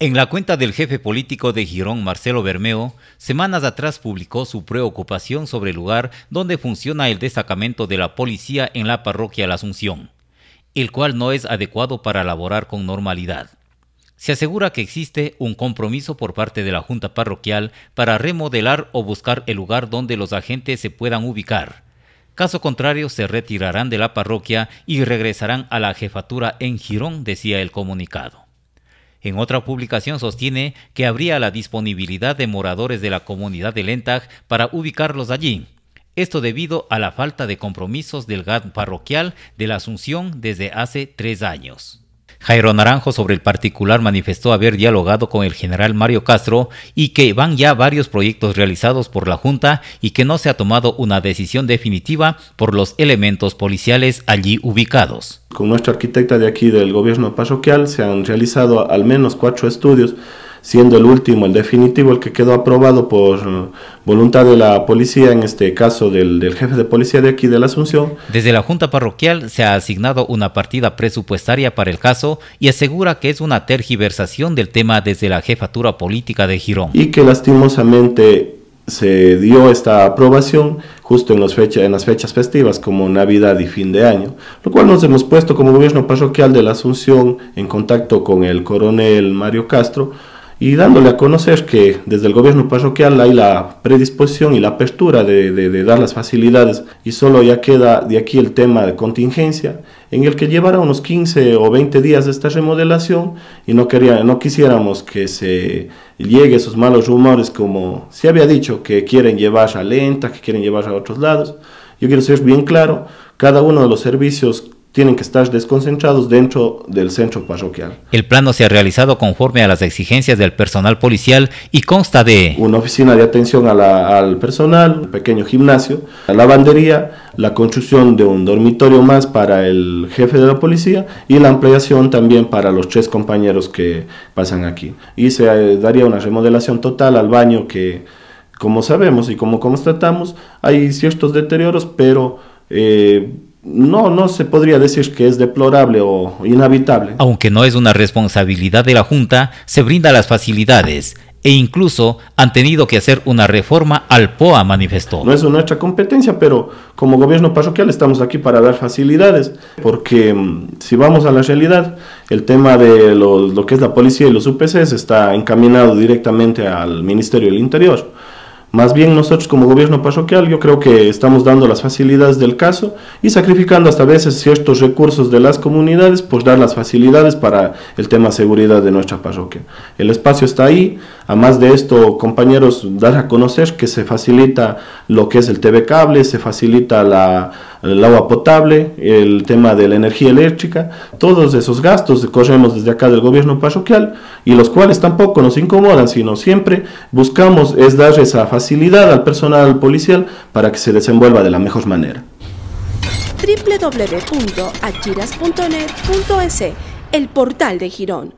En la cuenta del jefe político de Girón, Marcelo Bermeo, semanas atrás publicó su preocupación sobre el lugar donde funciona el destacamento de la policía en la parroquia La Asunción, el cual no es adecuado para laborar con normalidad. Se asegura que existe un compromiso por parte de la Junta Parroquial para remodelar o buscar el lugar donde los agentes se puedan ubicar. Caso contrario, se retirarán de la parroquia y regresarán a la jefatura en Girón, decía el comunicado. En otra publicación sostiene que habría la disponibilidad de moradores de la comunidad de Lentag para ubicarlos allí. Esto debido a la falta de compromisos del GAD parroquial de la Asunción desde hace tres años. Jairo Naranjo sobre el particular manifestó haber dialogado con el general Mario Castro y que van ya varios proyectos realizados por la Junta y que no se ha tomado una decisión definitiva por los elementos policiales allí ubicados. Con nuestro arquitecta de aquí del gobierno parroquial se han realizado al menos cuatro estudios siendo el último el definitivo, el que quedó aprobado por voluntad de la policía, en este caso del, jefe de policía de aquí de la Asunción. Desde la Junta Parroquial se ha asignado una partida presupuestaria para el caso y asegura que es una tergiversación del tema desde la jefatura política de Girón. Y que lastimosamente se dio esta aprobación justo en, los en las fechas festivas como Navidad y fin de año, lo cual nos hemos puesto como gobierno parroquial de la Asunción en contacto con el coronel Mario Castro, y dándole a conocer que desde el gobierno parroquial hay la predisposición y la apertura de, dar las facilidades y solo ya queda de aquí el tema de contingencia en el que llevará unos 15 o 20 días de esta remodelación y no, quería, no quisiéramos que se llegue esos malos rumores como se había dicho que quieren llevar a Lenta, que quieren llevar a otros lados. Yo quiero ser bien claro, cada uno de los servicios tienen que estar desconcentrados dentro del centro parroquial. El plano se ha realizado conforme a las exigencias del personal policial y consta de una oficina de atención al personal, un pequeño gimnasio, la lavandería, la construcción de un dormitorio más para el jefe de la policía y la ampliación también para los tres compañeros que pasan aquí. Y se eh, daría una remodelación total al baño que, como sabemos y como constatamos, hay ciertos deterioros, pero... Eh, no, no se podría decir que es deplorable o inhabitable. Aunque no es una responsabilidad de la Junta, se brinda las facilidades e incluso han tenido que hacer una reforma al POA, manifestó. No es nuestra competencia, pero como gobierno parroquial estamos aquí para dar facilidades, porque mm, si vamos a la realidad, el tema de lo, lo que es la policía y los UPCs está encaminado directamente al Ministerio del Interior más bien nosotros como gobierno parroquial yo creo que estamos dando las facilidades del caso y sacrificando hasta veces ciertos recursos de las comunidades por dar las facilidades para el tema seguridad de nuestra parroquia. El espacio está ahí, además de esto compañeros dar a conocer que se facilita lo que es el TV cable, se facilita la el agua potable, el tema de la energía eléctrica, todos esos gastos que corremos desde acá del gobierno parroquial y los cuales tampoco nos incomodan, sino siempre buscamos es dar esa facilidad al personal policial para que se desenvuelva de la mejor manera. el portal de Girón.